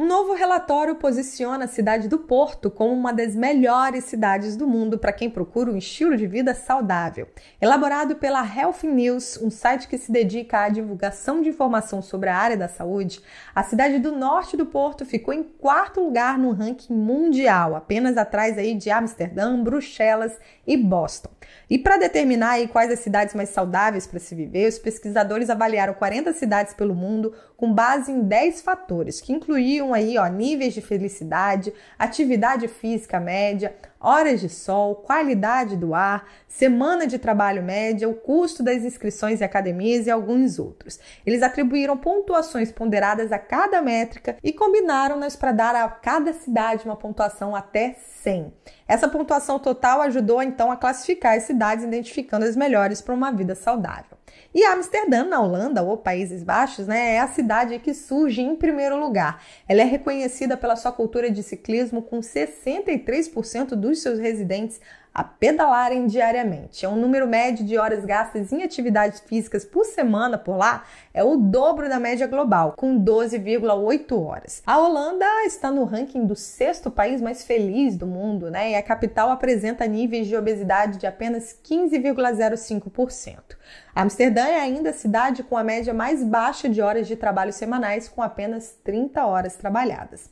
Um novo relatório posiciona a cidade do Porto como uma das melhores cidades do mundo para quem procura um estilo de vida saudável. Elaborado pela Health News, um site que se dedica à divulgação de informação sobre a área da saúde, a cidade do norte do Porto ficou em quarto lugar no ranking mundial, apenas atrás aí de Amsterdã, Bruxelas e Boston. E para determinar aí quais as cidades mais saudáveis para se viver, os pesquisadores avaliaram 40 cidades pelo mundo com base em 10 fatores, que incluíam tinham aí ó, níveis de felicidade, atividade física média, horas de sol, qualidade do ar, semana de trabalho média, o custo das inscrições em academias e alguns outros. Eles atribuíram pontuações ponderadas a cada métrica e combinaram-nas para dar a cada cidade uma pontuação até 100. Essa pontuação total ajudou então a classificar as cidades, identificando as melhores para uma vida saudável. E Amsterdã, na Holanda, ou Países Baixos, né, é a cidade que surge em primeiro lugar. Ela é reconhecida pela sua cultura de ciclismo, com 63% dos seus residentes a pedalarem diariamente. É um número médio de horas gastas em atividades físicas por semana por lá é o dobro da média global, com 12,8 horas. A Holanda está no ranking do sexto país mais feliz do mundo, né? E a capital apresenta níveis de obesidade de apenas 15,05%. Amsterdã é ainda a cidade com a média mais baixa de horas de trabalho semanais, com apenas 30 horas trabalhadas.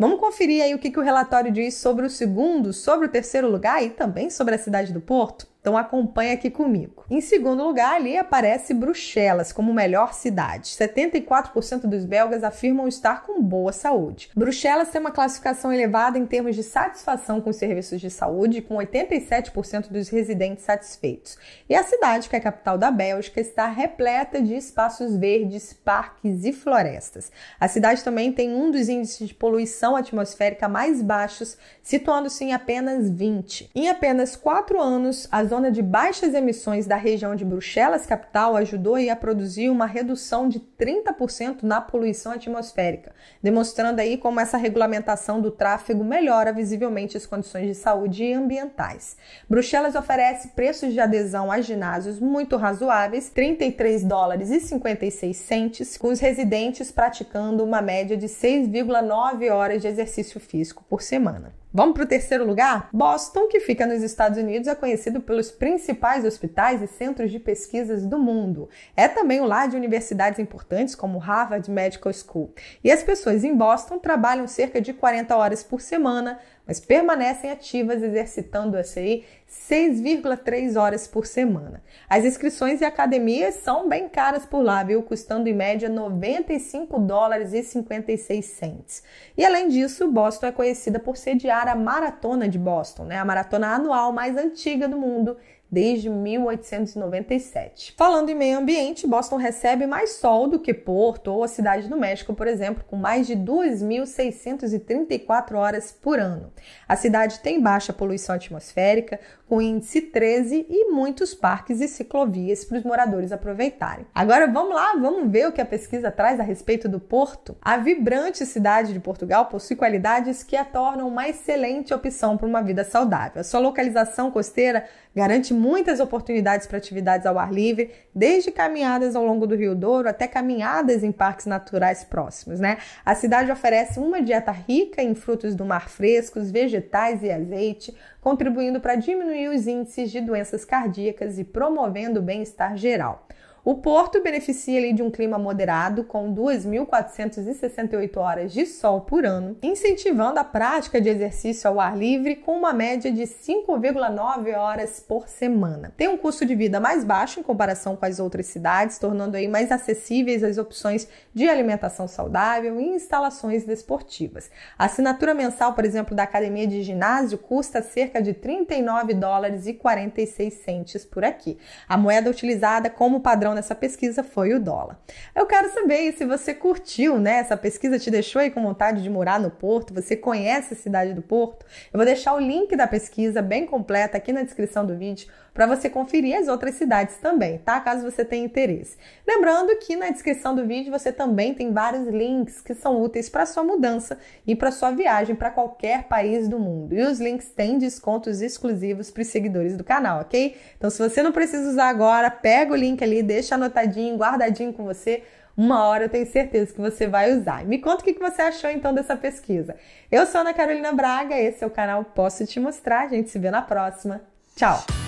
Vamos conferir aí o que, que o relatório diz sobre o segundo, sobre o terceiro lugar e também sobre a cidade do Porto? Então acompanha aqui comigo. Em segundo lugar, ali aparece Bruxelas como melhor cidade. 74% dos belgas afirmam estar com boa saúde. Bruxelas tem uma classificação elevada em termos de satisfação com os serviços de saúde, com 87% dos residentes satisfeitos. E a cidade, que é a capital da Bélgica, está repleta de espaços verdes, parques e florestas. A cidade também tem um dos índices de poluição atmosférica mais baixos, situando-se em apenas 20. Em apenas 4 anos, as zona de baixas emissões da região de Bruxelas, capital, ajudou a produzir uma redução de 30% na poluição atmosférica, demonstrando aí como essa regulamentação do tráfego melhora visivelmente as condições de saúde e ambientais. Bruxelas oferece preços de adesão a ginásios muito razoáveis, 33 dólares e 56 centes, com os residentes praticando uma média de 6,9 horas de exercício físico por semana. Vamos para o terceiro lugar? Boston, que fica nos Estados Unidos, é conhecido pelos principais hospitais e centros de pesquisas do mundo. É também o lar de universidades importantes como Harvard Medical School. E as pessoas em Boston trabalham cerca de 40 horas por semana mas permanecem ativas exercitando-se aí 6,3 horas por semana. As inscrições e academias são bem caras por lá, viu? Custando em média 95 dólares e 56 cents. E além disso, Boston é conhecida por sediar a Maratona de Boston, né? A maratona anual mais antiga do mundo desde 1897. Falando em meio ambiente, Boston recebe mais sol do que Porto ou a cidade do México, por exemplo, com mais de 2.634 horas por ano. A cidade tem baixa poluição atmosférica, com índice 13 e muitos parques e ciclovias para os moradores aproveitarem. Agora vamos lá, vamos ver o que a pesquisa traz a respeito do Porto. A vibrante cidade de Portugal possui qualidades que a tornam uma excelente opção para uma vida saudável. A sua localização costeira garante muitas oportunidades para atividades ao ar livre, desde caminhadas ao longo do Rio Douro até caminhadas em parques naturais próximos, né? A cidade oferece uma dieta rica em frutos do mar frescos, vegetais e azeite, contribuindo para diminuir os índices de doenças cardíacas e promovendo o bem-estar geral. O Porto beneficia ali, de um clima moderado, com 2.468 horas de sol por ano, incentivando a prática de exercício ao ar livre com uma média de 5,9 horas por semana. Tem um custo de vida mais baixo em comparação com as outras cidades, tornando aí mais acessíveis as opções de alimentação saudável e instalações desportivas. A assinatura mensal, por exemplo, da academia de ginásio custa cerca de 39 dólares e 46 centes por aqui. A moeda utilizada como padrão padrão nessa pesquisa foi o dólar. Eu quero saber se você curtiu, né? Essa pesquisa te deixou aí com vontade de morar no Porto? Você conhece a cidade do Porto? Eu vou deixar o link da pesquisa bem completa aqui na descrição do vídeo para você conferir as outras cidades também, tá? Caso você tenha interesse. Lembrando que na descrição do vídeo você também tem vários links que são úteis para sua mudança e para sua viagem para qualquer país do mundo. E os links têm descontos exclusivos para os seguidores do canal, ok? Então, se você não precisa usar agora, pega o link ali e deixa deixa anotadinho, guardadinho com você. Uma hora eu tenho certeza que você vai usar. Me conta o que você achou então dessa pesquisa. Eu sou Ana Carolina Braga, esse é o canal Posso Te Mostrar. A gente se vê na próxima. Tchau!